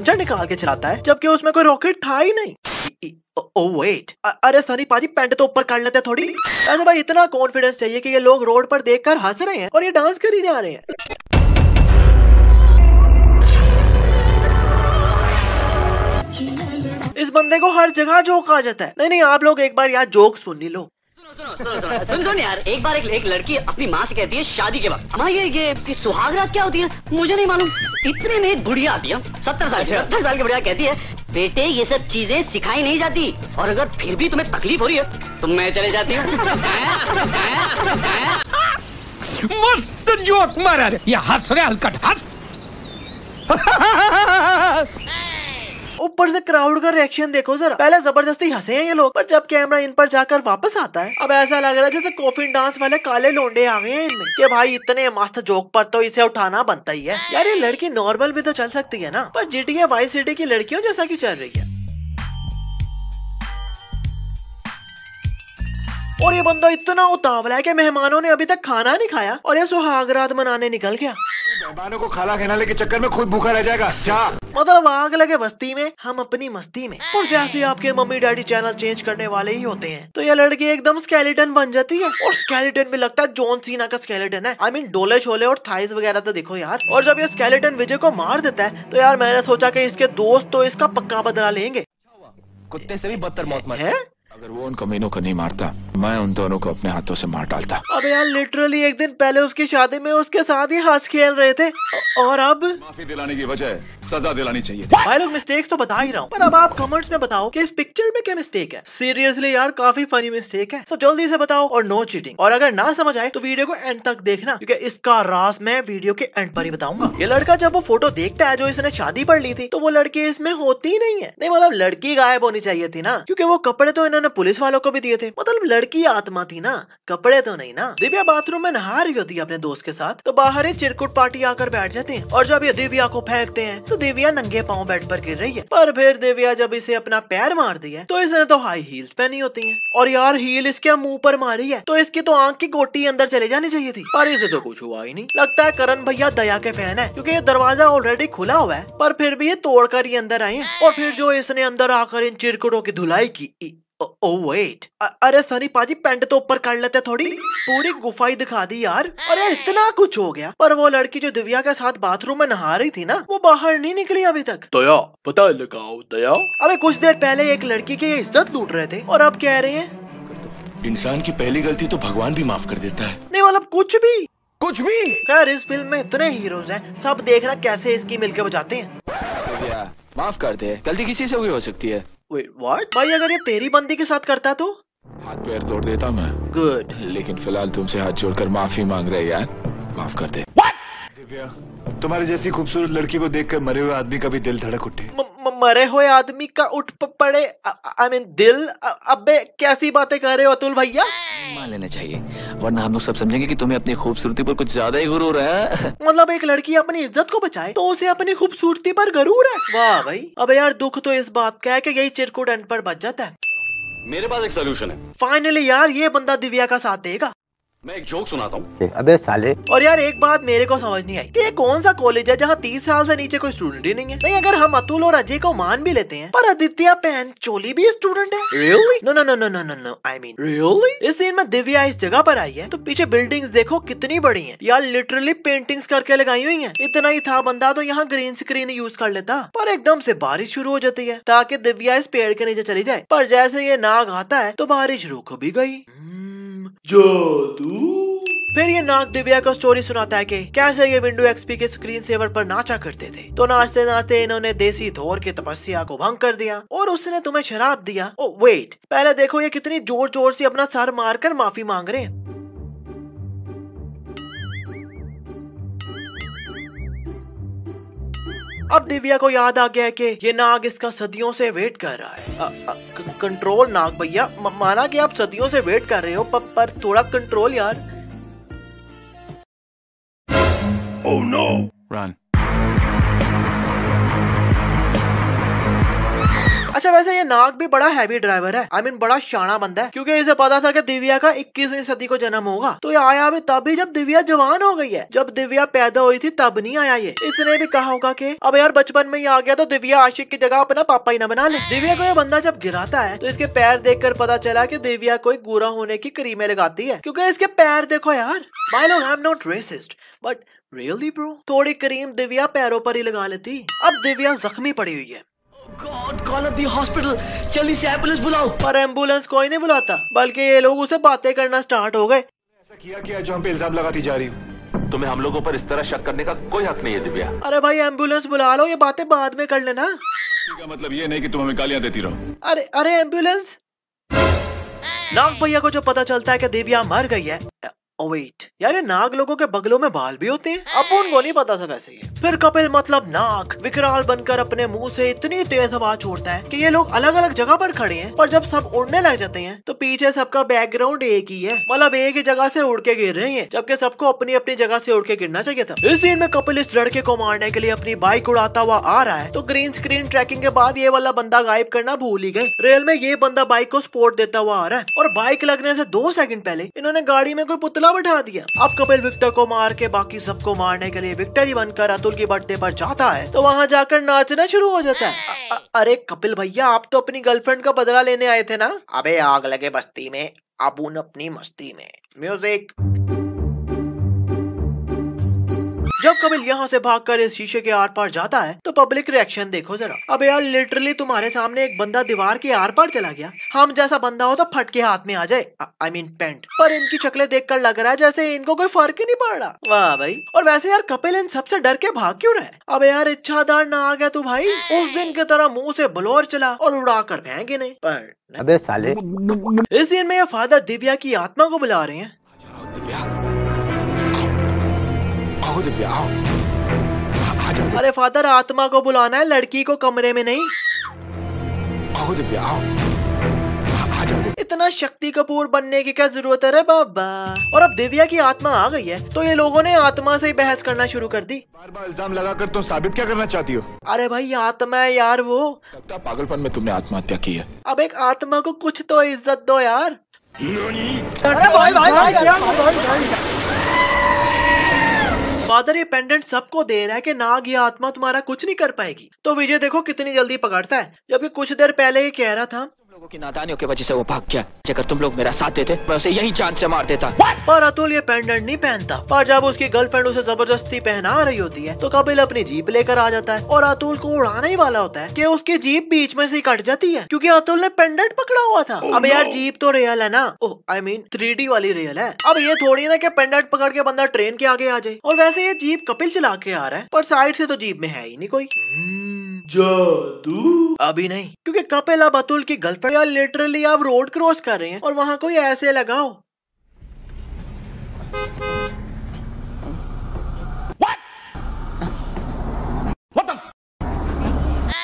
पंजा निकाल के चलाता है जबकि उसमें कोई रॉकेट था ही नहीं ओ वेट अरे सनी पाजी पेंट तो ऊपर काट लेते थोड़ी ऐसा भाई इतना कॉन्फिडेंस चाहिए कि ये लोग रोड पर देखकर हंस रहे हैं और ये डांस कर ही जा रहे हैं इस बंदे को हर जगह जोक आ जाता है नहीं नहीं आप लोग एक बार यार जोक सुन ही लो सुनो सुनो सुनो सुन सुन यार एक बार एक, एक लड़की अपनी माँ से कहती है शादी के वक्त हाँ ये ये सुहागरात क्या होती है मुझे नहीं मालूम इतने में एक बुढ़िया आती है सत्तर साल अच्छा। सत्तर साल की बुढ़िया कहती है बेटे ये सब चीजें सिखाई नहीं जाती और अगर फिर भी तुम्हें तकलीफ हो रही है तो मैं चले जाती हूँ मस्त जोक मारा ये हंस रहे हल्का हंस ऊपर से क्राउड का रिएक्शन देखो जरा पहले जबरदस्ती हंसे हैं ये लोग पर जब कैमरा इन पर जाकर वापस आता है अब ऐसा लग रहा है जैसे कॉफिन डांस वाले काले लोंडे आ गए हैं इनमें भाई इतने मस्त जोक पर तो इसे उठाना बनता ही है यार ये लड़की नॉर्मल भी तो चल सकती है ना पर जीटीए वाई सिटी की लड़कियों जैसा की चल रही है और ये बंदा इतना उतावला है कि मेहमानों ने अभी तक खाना नहीं खाया और ये सुहागरात मनाने निकल गया मेहमानों को खाना खिलाने के चक्कर में खुद भूखा रह जाएगा जा मतलब आग लगे बस्ती में हम अपनी मस्ती में और जैसे आपके मम्मी डैडी चैनल चेंज करने वाले ही होते हैं तो ये लड़की एकदम स्केलेटन बन जाती है और स्केलेटन में लगता है जॉन सीना का स्केलेटन है आई मीन डोले छोले और थाइस वगैरह तो देखो यार और जब ये स्केलेटन विजय को मार देता है तो यार मैंने सोचा की इसके दोस्त तो इसका पक्का बदला लेंगे कुत्ते से भी बदतर मौत है अगर वो उन कमीनों को नहीं मारता मैं उन दोनों को अपने हाथों से मार डालता अब यार लिटरली एक दिन पहले उसकी शादी में उसके साथ ही हंस खेल रहे थे और अब माफी दिलाने की वजह सजा दिलानी चाहिए भाई लोग मिस्टेक्स तो बता ही रहा हूँ पर अब आप कमेंट्स में बताओ कि इस पिक्चर में क्या मिस्टेक है सीरियसली यार काफी फनी मिस्टेक है तो जल्दी से बताओ और नो चीटिंग और अगर ना समझ आए तो वीडियो को एंड तक देखना क्योंकि इसका रास मैं वीडियो के एंड पर ही बताऊंगा ये लड़का जब वो फोटो देखता है जो इसने शादी पर ली थी तो वो लड़की इसमें होती नहीं है नहीं मतलब लड़की गायब होनी चाहिए थी ना क्यूँकी वो कपड़े तो इन्होंने उन्होंने पुलिस वालों को भी दिए थे मतलब लड़की आत्मा थी ना कपड़े तो नहीं ना दिव्या बाथरूम में नहा रही होती है अपने दोस्त के साथ तो बाहर ही चिरकुट पार्टी आकर बैठ जाते हैं और जब ये दिव्या को फेंकते हैं तो दिव्या नंगे पाँव बेड पर गिर रही है पर फिर दिव्या जब इसे अपना पैर मारती है तो इसने तो हाई हील्स पहनी होती है और यार हील इसके मुंह पर मारी है तो इसकी तो आंख की गोटी अंदर चले जानी चाहिए थी पर इसे तो कुछ हुआ ही नहीं लगता है करण भैया दया के फैन है क्योंकि ये दरवाजा ऑलरेडी खुला हुआ है पर फिर भी ये तोड़कर ही अंदर आए और फिर जो इसने अंदर आकर इन चिरकुटों की धुलाई की ओ वेट अरे सनी पाजी पेंट तो ऊपर कर लेते थोड़ी पूरी गुफाई दिखा दी यार अरे इतना कुछ हो गया पर वो लड़की जो दिव्या के साथ बाथरूम में नहा रही थी ना वो बाहर नहीं निकली अभी तक दया पता लगाओ दया अबे कुछ देर पहले एक लड़की की इज्जत लूट रहे थे और अब कह रहे हैं इंसान की पहली गलती तो भगवान भी माफ कर देता है नहीं मतलब कुछ भी कुछ भी खैर इस फिल्म में इतने हीरोज हैं सब देखना कैसे इसकी मिलकर बजाते हैं माफ कर दे गलती किसी से भी हो सकती है वेट भाई अगर ये तेरी बंदी के साथ करता तो हाथ पैर तोड़ देता मैं गुड लेकिन फिलहाल तुमसे हाथ जोड़कर माफी मांग रहे यार माफ कर दे शुक्रिया तुम्हारी जैसी खूबसूरत लड़की को देखकर मरे हुए आदमी का भी दिल धड़क उठे मरे हुए आदमी का उठ पड़े आई मीन दिल अबे कैसी बातें कर रहे हो अतुल भैया मान लेना चाहिए वरना हम लोग सब समझेंगे कि तुम्हें अपनी खूबसूरती पर कुछ ज्यादा ही गुरूर है मतलब एक लड़की अपनी इज्जत को बचाए तो उसे अपनी खूबसूरती पर गरूर है वाह भाई अब यार दुख तो इस बात का है कि यही चिरकुट एंड पर बच जाता है मेरे पास एक सोल्यूशन है फाइनली यार ये बंदा दिव्या का साथ देगा मैं एक जोक सुनाता हूँ अबे साले और यार एक बात मेरे को समझ नहीं आई कि ये कौन सा कॉलेज है जहाँ तीस साल से नीचे कोई स्टूडेंट ही नहीं है नहीं अगर हम अतुल और अजय को मान भी लेते हैं पर आदित्य पहन चोली भी स्टूडेंट है really no no no no no no no I mean really इस सीन में दिव्या इस जगह पर आई है तो पीछे बिल्डिंग देखो कितनी बड़ी है यार लिटरली पेंटिंग करके लगाई हुई है इतना ही था बंदा तो यहाँ ग्रीन स्क्रीन यूज कर लेता पर एकदम से बारिश शुरू हो जाती है ताकि दिव्या इस पेड़ के नीचे चली जाए पर जैसे ये नाग आता है तो बारिश रुक भी गयी जादू फिर ये नाग दिव्या का स्टोरी सुनाता है कि कैसे ये विंडो एक्सपी के स्क्रीन सेवर पर नाचा करते थे तो नाचते नाचते इन्होंने देसी धोर के तपस्या को भंग कर दिया और उसने तुम्हें शराब दिया ओ oh, वेट पहले देखो ये कितनी जोर जोर से अपना सर मार कर माफी मांग रहे हैं अब दिव्या को याद आ गया कि ये नाग इसका सदियों से वेट कर रहा है आ, आ, कंट्रोल नाग भैया माना कि आप सदियों से वेट कर रहे हो प, पर थोड़ा कंट्रोल यार Oh no! अच्छा वैसे ये नाग भी बड़ा हैवी ड्राइवर है आई I मीन mean, बड़ा शाना बंदा है क्योंकि इसे पता था कि दिव्या का इक्कीसवीं सदी को जन्म होगा तो ये आया भी तभी जब दिव्या जवान हो गई है जब दिव्या पैदा हुई थी तब नहीं आया ये इसने भी कहा होगा की अब यार बचपन में ये आ गया तो दिव्या आशिक की जगह अपना पापा ही न बना ले दिव्या को यह बंदा जब गिराता है तो इसके पैर देख कर पता चला की दिव्या कोई गोरा होने की क्रीमे लगाती है क्यूँकी इसके पैर देखो यार माई लोग I am not racist but really bro थोड़ी क्रीम दिव्या पैरों पर ही लगा लेती अब दिव्या जख्मी पड़ी हुई है गॉड कॉल अप हॉस्पिटल जल्दी से एम्बुलेंस बुलाओ पर एम्बुलेंस कोई नहीं बुलाता बल्कि ये लोग उसे बातें करना स्टार्ट हो गए ऐसा किया जो हम पे इल्जाम लगाती जा रही हूँ तुम्हें हम लोगों पर इस तरह शक करने का कोई हक नहीं है दिव्या अरे भाई एम्बुलेंस बुला लो ये बातें बाद में कर लेना का मतलब ये नहीं कि तुम हमें गालियाँ देती रहो अरे अरे एम्बुलेंस नाग भैया को जो पता चलता है कि दिव्या मर गई है वेट oh, यार ये नाग लोगों के बगलों में बाल भी होते हैं अब उनको नहीं पता था वैसे ही फिर कपिल मतलब नाग विकराल बनकर अपने मुंह से इतनी तेज हवा छोड़ता है कि ये लोग अलग अलग जगह पर खड़े हैं और जब सब उड़ने लग जाते हैं तो पीछे सबका बैकग्राउंड एक ही है मतलब एक ही जगह से उड़ के गिर रहे हैं जबकि सबको अपनी अपनी जगह ऐसी उड़ के गिरना चाहिए था इस दिन में कपिल इस लड़के को मारने के लिए अपनी बाइक उड़ाता हुआ आ रहा है तो ग्रीन स्क्रीन ट्रैकिंग के बाद ये वाला बंदा गायब करना भूल ही गए रेल में ये बंदा बाइक को स्पोर्ट देता हुआ आ रहा है और बाइक लगने से दो सेकंड पहले इन्होंने गाड़ी में कोई पुतला घोड़ा बढ़ा दिया अब कपिल विक्टर को मार के बाकी सबको मारने के लिए विक्टरी बनकर अतुल की बर्थडे पर जाता है तो वहाँ जाकर नाचना शुरू हो जाता है अ, अ, अरे कपिल भैया आप तो अपनी गर्लफ्रेंड का बदला लेने आए थे ना अबे आग लगे बस्ती में अब उन अपनी मस्ती में म्यूजिक जब कबिल यहाँ से भागकर इस शीशे के आर पार जाता है तो पब्लिक रिएक्शन देखो जरा अब यार लिटरली तुम्हारे सामने एक बंदा दीवार के आर पार चला गया हम जैसा बंदा हो तो फट के हाथ में आ जाए आई मीन पेंट पर इनकी चकले देख लग रहा है जैसे इनको कोई फर्क ही नहीं पड़ रहा वाह भाई और वैसे यार कपिल इन सबसे डर के भाग क्यूँ रहे अब यार इच्छाधार न आ गया तू भाई उस दिन की तरह मुँह ऐसी बलोर चला और उड़ा कर भेंगे नहीं पर अबे साले इस दिन में ये फादर दिव्या की आत्मा को बुला रहे हैं अच्छा, आओ दिव्या आओ आ अरे फादर आत्मा को बुलाना है लड़की को कमरे में नहीं आओ दिव्या आओ इतना शक्ति कपूर बनने की क्या जरूरत है बाबा और अब दिव्या की आत्मा आ गई है तो ये लोगों ने आत्मा से ही बहस करना शुरू कर दी बार बार इल्जाम लगा कर तुम साबित क्या करना चाहती हो अरे भाई आत्मा है यार वो लगता पागलपन में तुमने आत्महत्या की है अब एक आत्मा को कुछ तो इज्जत दो यार अरे भाई, भाई, भाई, भाई, भाई, भाई, भाई, भाई, भाई फादर ये पेंडेंट सबको दे रहा है कि नाग या आत्मा तुम्हारा कुछ नहीं कर पाएगी तो विजय देखो कितनी जल्दी पकड़ता है जबकि कुछ देर पहले ये कह रहा था लोगों की नादानियों के वजह से वो भाग गया अगर तुम लोग मेरा साथ देते मैं उसे यही जान से मार देता पर अतुल ये पेंडेंट नहीं पहनता और जब उसकी गर्लफ्रेंड उसे जबरदस्ती पहना रही होती है तो कपिल अपनी जीप लेकर आ जाता है और अतुल को उड़ाने ही वाला होता है कि उसकी जीप बीच में से कट जाती है क्योंकि अतुल ने पेंडेंट पकड़ा हुआ था oh अब यार जीप तो रियल है ना ओ आई मीन थ्री वाली रियल है अब ये थोड़ी ना की पेंडेंट पकड़ के बंदा ट्रेन के आगे आ जाए और वैसे ये जीप कपिल चला के आ रहा है पर साइड से तो जीप में है ही नहीं कोई hmm. जादू अभी नहीं क्योंकि कपिल अब अतुल की गर्लफ्रेंड लिटरली आप रोड क्रॉस कर रहे हैं और वहाँ कोई ऐसे लगाओ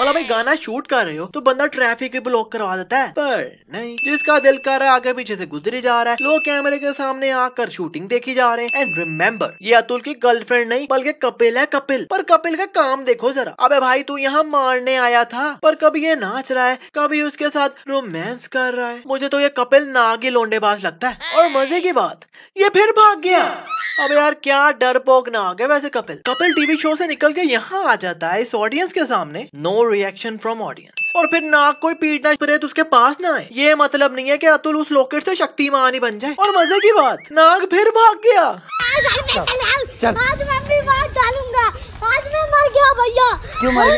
बोला भाई गाना शूट कर रहे हो तो बंदा ट्रैफिक ब्लॉक करवा देता है पर नहीं जिसका दिल कर रहा है आगे पीछे से गुजरी जा रहा है लोग कैमरे के सामने आकर शूटिंग देखी जा रहे हैं एंड रिमेम्बर ये अतुल की गर्लफ्रेंड नहीं बल्कि कपिल है कपिल पर कपिल का काम देखो जरा अब भाई तू यहाँ मारने आया था पर कभी ये नाच रहा है कभी उसके साथ रोमांस कर रहा है मुझे तो ये कपिल नागी लोंडेबाज लगता है और मजे की बात ये फिर भाग गया अब यार क्या डरपोक ना आ गया वैसे कपिल कपिल टीवी शो से निकल के यहाँ आ जाता है इस ऑडियंस के सामने नो reaction from audience और फिर नाग कोई पीटना प्रेत तो उसके पास ना आए ये मतलब नहीं है की अतुल उस लॉकेट से शक्तिमान ही बन जाए और मजे की बात नाग फिर भाग गया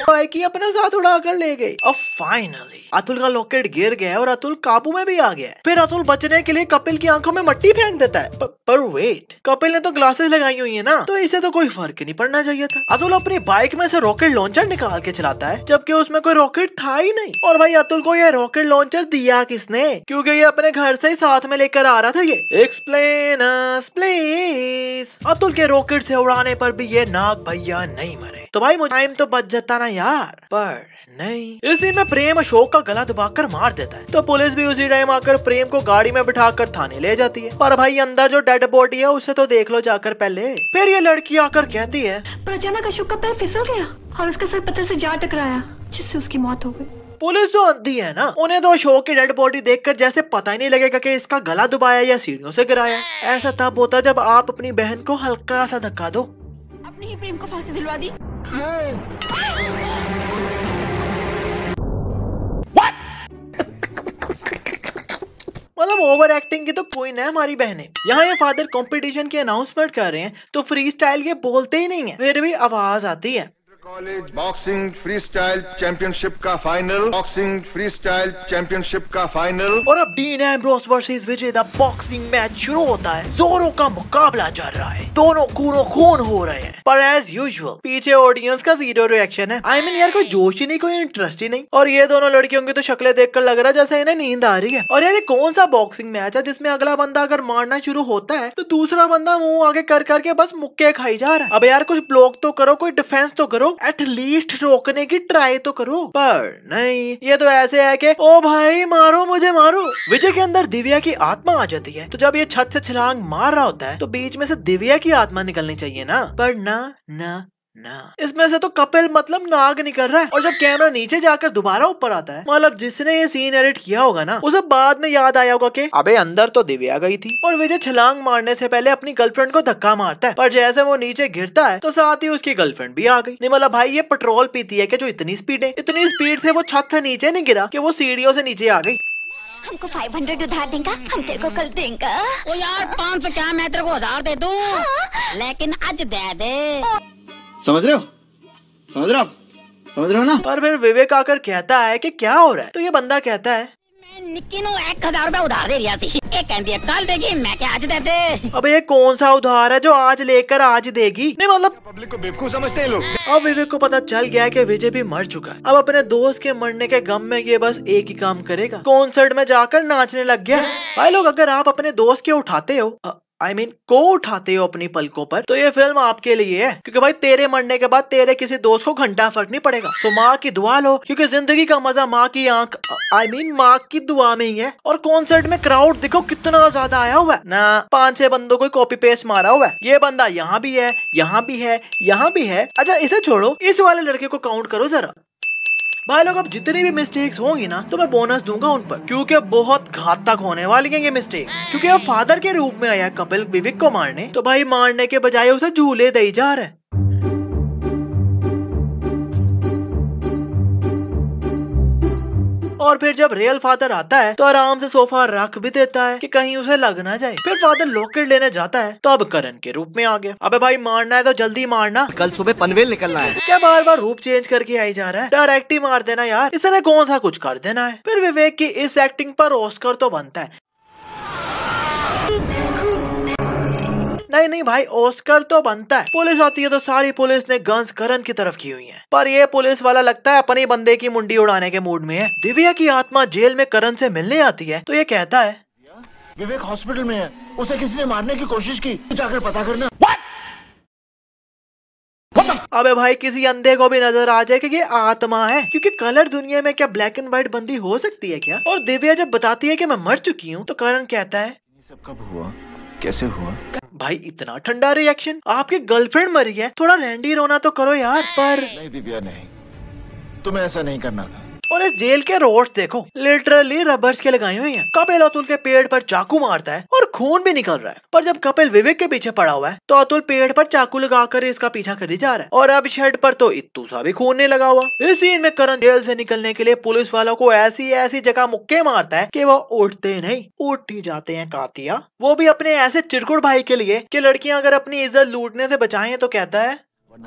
भाई की अपने साथ उड़ा कर ले गई और फाइनली अतुल का लॉकेट गिर गया और अतुल काबू में भी आ गया फिर अतुल बचने के लिए कपिल की आंखों में मट्टी फेंक देता है प, पर वेट कपिल ने तो ग्लासेस लगाई हुई है ना तो इसे तो कोई फर्क नहीं पड़ना चाहिए था अतुल अपनी बाइक में से रॉकेट लॉन्चर निकाल के चलाता है जबकि उसमें कोई रॉकेट था ही नहीं और भाई अतुल को यह रॉकेट लॉन्चर दिया किसने क्योंकि ये अपने घर से ही साथ में लेकर आ रहा था ये एक्सप्लेन प्लीज अतुल के रॉकेट से उड़ाने पर भी ये नाग भैया नहीं मरे तो भाई मुझे टाइम तो बच जाता ना यार पर नहीं इसी में प्रेम अशोक का गला दबाकर मार देता है तो पुलिस भी उसी टाइम आकर प्रेम को गाड़ी में बिठाकर थाने ले जाती है पर भाई अंदर जो डेड बॉडी है उसे तो देख लो जाकर पहले फिर ये लड़की आकर कहती है प्रजनक अशोक का पैर फिसल गया और उसका सर पत्थर से जा टकराया जिससे उसकी मौत हो गई पुलिस तो अंधी है ना उन्हें तो अशोक की डेड बॉडी देखकर जैसे पता ही नहीं लगेगा कि इसका गला दुबाया या सीढ़ियों से गिराया ऐसा तब होता जब आप अपनी बहन को हल्का सा धक्का दो अपनी ही प्रेम को फांसी दिलवा दी मतलब ओवर एक्टिंग की तो कोई ना हमारी बहने यहाँ ये फादर कंपटीशन की अनाउंसमेंट कर रहे हैं तो फ्री स्टाइल ये बोलते ही नहीं है फिर भी आवाज आती है college boxing freestyle championship का final boxing freestyle championship का फाइनल और अब Dean Ambrose versus Vijay the boxing match शुरू होता है जोरों का मुकाबला चल रहा है दोनों खूनों खून हो रहे हैं पर एज यूजुअल पीछे ऑडियंस का जीरो रिएक्शन है आई I मीन mean, यार कोई जोश ही नहीं कोई इंटरेस्ट ही नहीं और ये दोनों लड़कियों की तो शक्लें देख लग रहा है जैसे इन्हें नींद आ रही है और यार कौन सा बॉक्सिंग मैच है जिसमे अगला बंदा अगर मारना शुरू होता है तो दूसरा बंदा मुंह आगे कर करके बस मुक्के खाई जा रहा है अब यार कुछ ब्लॉक तो करो कोई डिफेंस तो करो लोग एटलीस्ट रोकने की ट्राई तो करो पर नहीं ये तो ऐसे है कि ओ भाई मारो मुझे मारो विजय के अंदर दिव्या की आत्मा आ जाती है तो जब ये छत से छलांग मार रहा होता है तो बीच में से दिव्या की आत्मा निकलनी चाहिए ना पर ना ना ना इसमें से तो कपिल मतलब नाग निकल रहा है और जब कैमरा नीचे जाकर दोबारा ऊपर आता है मतलब जिसने ये सीन एडिट किया होगा ना उसे बाद में याद आया होगा कि अबे अंदर तो दिव्या गई थी और विजय छलांग मारने से पहले अपनी गर्लफ्रेंड को धक्का मारता है पर जैसे वो नीचे गिरता है तो साथ ही उसकी गर्लफ्रेंड भी आ गई नहीं मतलब भाई ये पेट्रोल पीती है की जो इतनी स्पीड है इतनी स्पीड से वो छत से नीचे नहीं गिरा की वो सीढ़ियों से नीचे आ गई हमको फाइव हंड्रेड उधार देगा हम तेरे को कल देगा यार पाँच सौ क्या मैं तेरे को उधार दे दू हाँ। लेकिन आज दे दे समझ रहे हो समझ रहे हो समझ रहे हो ना पर फिर विवेक आकर कहता है कि क्या हो रहा है तो ये बंदा कहता है निक्की एक हजार रूपए उधार दे रहा थी ये कहती है कल देगी मैं क्या आज दे दे ये कौन सा उधार है जो आज लेकर आज देगी नहीं मतलब पब्लिक को बेवकूफ समझते हैं लोग अब विवेक को पता चल गया है कि विजय भी मर चुका है अब अपने दोस्त के मरने के गम में ये बस एक ही काम करेगा कॉन्सर्ट में जाकर नाचने लग गया भाई लोग अगर आप अपने दोस्त के उठाते हो आई I मीन mean, को उठाते हो अपनी पलकों पर तो ये फिल्म आपके लिए है क्योंकि भाई तेरे मरने के बाद तेरे किसी दोस्त को घंटा फर्क नहीं पड़ेगा सो माँ की दुआ लो क्योंकि जिंदगी का मजा माँ की आंख आई मीन माँ की दुआ में ही है और कॉन्सर्ट में क्राउड देखो कितना ज्यादा आया हुआ है ना पांच छह बंदों को कॉपी पेस्ट मारा हुआ है ये बंदा यहाँ भी है यहाँ भी है यहाँ भी है अच्छा इसे छोड़ो इस वाले लड़के को काउंट करो जरा भाई लोग अब जितनी भी मिस्टेक्स होंगी ना तो मैं बोनस दूंगा उन पर क्योंकि बहुत घातक होने वाली है ये मिस्टेक क्योंकि अब फादर के रूप में आया कपिल विवेक को मारने तो भाई मारने के बजाय उसे झूले दी जा रहे और फिर जब रियल फादर आता है तो आराम से सोफा रख भी देता है कि कहीं उसे लग ना जाए फिर फादर लॉकेट लेने जाता है तो अब करण के रूप में आ गया अबे भाई मारना है तो जल्दी मारना कल सुबह पनवेल निकलना है क्या बार बार रूप चेंज करके आई जा रहा है डायरेक्ट ही मार देना यार इसने कौन सा कुछ कर देना है फिर विवेक की इस एक्टिंग पर ऑस्कर तो बनता है नहीं नहीं भाई ओस्कर तो बनता है पुलिस आती है तो सारी पुलिस ने गंस करण की तरफ की हुई है पर ये पुलिस वाला लगता है अपने बंदे की मुंडी उड़ाने के मूड में है दिव्या की आत्मा जेल में करण से मिलने आती है तो ये कहता है विवेक हॉस्पिटल में है उसे किसी ने मारने की कोशिश की जाकर पता करना अबे भाई किसी अंधे को भी नजर आ जाए कि ये आत्मा है क्योंकि कलर दुनिया में क्या ब्लैक एंड व्हाइट बंदी हो सकती है क्या और दिव्या जब बताती है कि मैं मर चुकी हूँ तो करण कहता है ये सब कब हुआ कैसे हुआ भाई इतना ठंडा रिएक्शन आपकी गर्लफ्रेंड मरी है थोड़ा रेंडी रोना तो करो यार पर नहीं दिव्या नहीं तुम्हें ऐसा नहीं करना था और इस जेल के रोड देखो लिटरली रबर्स के लगाए हुए हैं कब अतुल के पेड़ पर चाकू मारता है और खून भी निकल रहा है पर जब कपिल विवेक के पीछे पड़ा हुआ है तो अतुल पेड़ पर चाकू लगाकर इसका पीछा करी जा रहा है और अब शेड पर तो इतू सा भी खून नहीं लगा हुआ इस सीन में करण जेल से निकलने के लिए पुलिस वालों को ऐसी ऐसी जगह मुक्के मारता है की वो उठते नहीं उठ ही जाते हैं कातिया वो भी अपने ऐसे चिरकुड़ भाई के लिए की लड़कियाँ अगर अपनी इज्जत लूटने ऐसी बचाए तो कहता है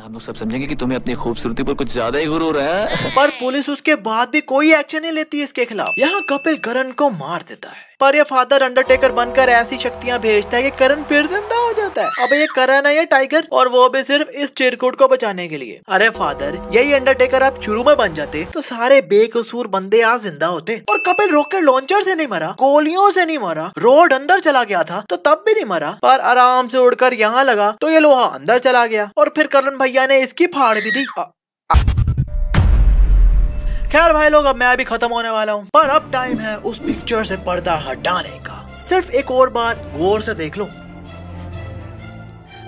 हम लोग सब समझेंगे कि तुम्हें अपनी खूबसूरती पर कुछ ज्यादा ही गुरूर है पर पुलिस उसके बाद भी कोई एक्शन नहीं लेती इसके खिलाफ यहाँ कपिल करण को मार देता है पर ये फादर अंडरटेकर बनकर ऐसी शक्तियाँ भेजता है की करण फिर जिंदा हो जाता है अब ये करण है ये टाइगर और वो भी सिर्फ इस चिरकुट को बचाने के लिए अरे फादर यही अंडरटेकर आप शुरू में बन जाते तो सारे बेकसूर बंदे आज जिंदा होते और कपिल रॉकेट लॉन्चर से नहीं मरा गोलियों से नहीं मरा रोड अंदर चला गया था तो तब भी नहीं मरा पर आराम से उड़कर यहाँ लगा तो ये लोहा अंदर चला गया और फिर करण भैया ने इसकी फाड़ भी दी आ, आ, खैर भाई लोग अब मैं भी खत्म होने वाला हूँ पर अब टाइम है उस पिक्चर से पर्दा हटाने का सिर्फ एक और बार गौर से देख लो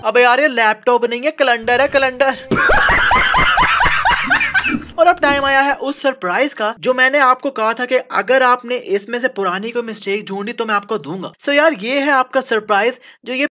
अब यार ये लैपटॉप नहीं है कैलेंडर है कैलेंडर और अब टाइम आया है उस सरप्राइज का जो मैंने आपको कहा था कि अगर आपने इसमें से पुरानी कोई मिस्टेक ढूंढी तो मैं आपको दूंगा सो so यार ये है आपका सरप्राइज जो ये